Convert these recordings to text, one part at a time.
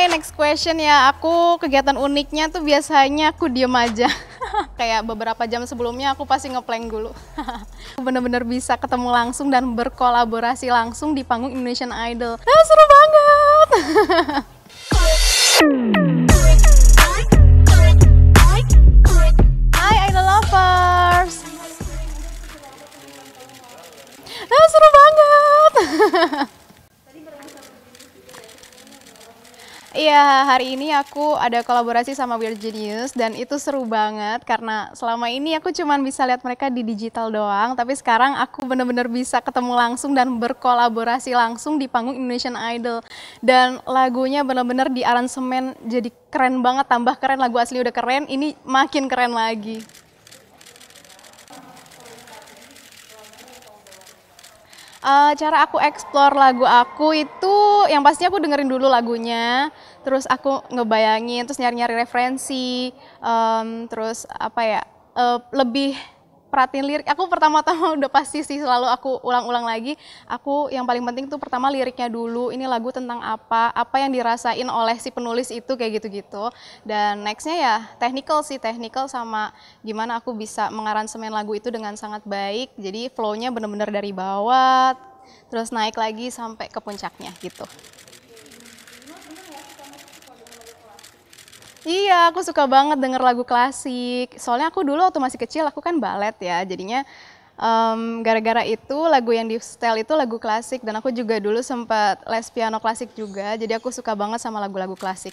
Hai, next question ya. Aku kegiatan uniknya tuh biasanya aku diem aja. Kayak beberapa jam sebelumnya aku pasti ngeplank dulu. aku bener-bener bisa ketemu langsung dan berkolaborasi langsung di panggung Indonesian Idol. Ah, seru banget! Ya hari ini aku ada kolaborasi sama Weird Genius dan itu seru banget karena selama ini aku cuma bisa lihat mereka di digital doang, tapi sekarang aku bener-bener bisa ketemu langsung dan berkolaborasi langsung di panggung Indonesian Idol. Dan lagunya bener-bener di aransemen jadi keren banget, tambah keren lagu asli udah keren, ini makin keren lagi. uh, cara aku explore lagu aku itu yang pastinya aku dengerin dulu lagunya terus aku ngebayangin terus nyari-nyari referensi um, terus apa ya uh, lebih perhatiin lirik aku pertama-tama udah pasti sih selalu aku ulang-ulang lagi aku yang paling penting tuh pertama liriknya dulu ini lagu tentang apa apa yang dirasain oleh si penulis itu kayak gitu-gitu dan nextnya ya technical sih technical sama gimana aku bisa mengaransemen lagu itu dengan sangat baik jadi flownya bener-bener dari bawah terus naik lagi sampai ke puncaknya gitu Iya, aku suka banget denger lagu klasik. Soalnya aku dulu waktu masih kecil aku kan balet ya, jadinya gara gara-gara itu lagu yang di style itu lagu klasik dan aku juga dulu sempat les piano klasik juga, jadi aku suka banget sama lagu-lagu klasik.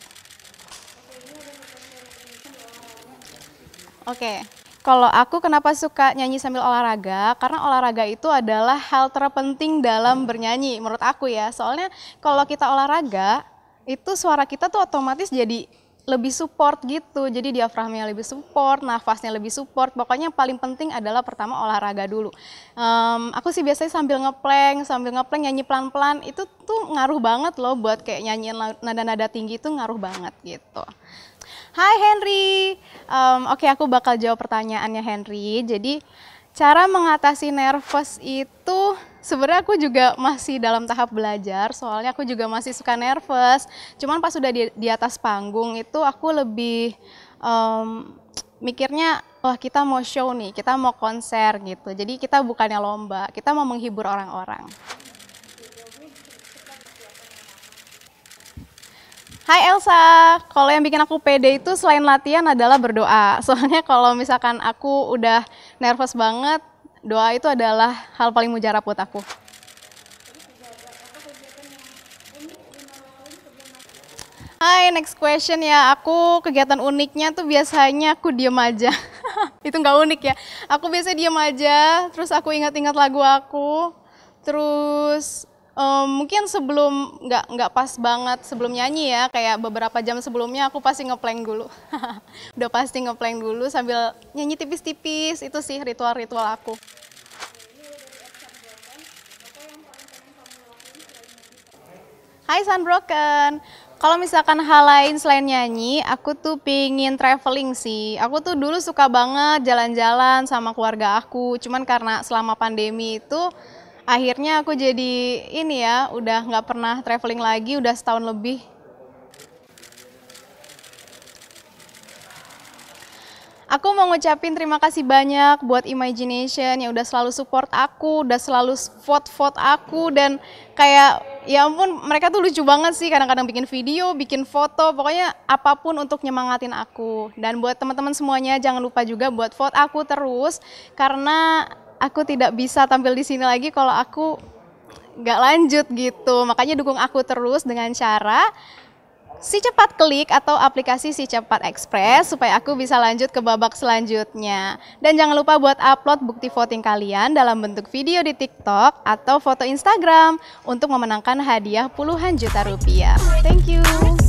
Oke. Okay. Kalau aku kenapa suka nyanyi sambil olahraga? Karena olahraga itu adalah hal terpenting dalam bernyanyi menurut aku ya. Soalnya kalau kita olahraga itu suara kita tuh otomatis jadi lebih support gitu. Jadi diafragmanya lebih support, nafasnya lebih support. Pokoknya yang paling penting adalah pertama olahraga dulu. Um, aku sih biasanya sambil ngepleng, sambil ngepleng nyanyi pelan-pelan itu tuh ngaruh banget loh buat kayak nyanyiin nada-nada tinggi itu ngaruh banget gitu. Hai Henry, um, oke okay, aku bakal jawab pertanyaannya Henry. Jadi cara mengatasi nervous itu sebenarnya aku juga masih dalam tahap belajar, soalnya aku juga masih suka nervous. Cuman pas sudah di, di atas panggung itu aku lebih um, mikirnya wah kita mau show nih, kita mau konser gitu. Jadi kita bukannya lomba, kita mau menghibur orang-orang. Hai Elsa, kalau yang bikin aku pede itu selain latihan adalah berdoa. Soalnya kalau misalkan aku udah nervous banget, doa itu adalah hal paling mujarab buat aku. Hai, next question ya. Aku kegiatan uniknya tuh biasanya aku diem aja. itu nggak unik ya. Aku biasa diem aja, terus aku ingat-ingat lagu aku, terus um, mungkin sebelum nggak nggak pas banget sebelum nyanyi ya kayak beberapa jam sebelumnya aku pasti ngeplank dulu udah pasti ngeplank dulu sambil nyanyi tipis-tipis itu sih ritual-ritual aku Hai Sunbroken, kalau misalkan hal lain selain nyanyi, aku tuh pingin traveling sih. Aku tuh dulu suka banget jalan-jalan sama keluarga aku, cuman karena selama pandemi itu akhirnya aku jadi ini ya udah nggak pernah traveling lagi udah setahun lebih Aku mau ngucapin terima kasih banyak buat Imagination yang udah selalu support aku, udah selalu vote-vote aku dan kayak ya ampun mereka tuh lucu banget sih kadang-kadang bikin video, bikin foto, pokoknya apapun untuk nyemangatin aku. Dan buat teman-teman semuanya jangan lupa juga buat vote aku terus karena aku tidak bisa tampil di sini lagi kalau aku nggak lanjut gitu. Makanya dukung aku terus dengan cara si cepat klik atau aplikasi si cepat express supaya aku bisa lanjut ke babak selanjutnya. Dan jangan lupa buat upload bukti voting kalian dalam bentuk video di TikTok atau foto Instagram untuk memenangkan hadiah puluhan juta rupiah. Thank you.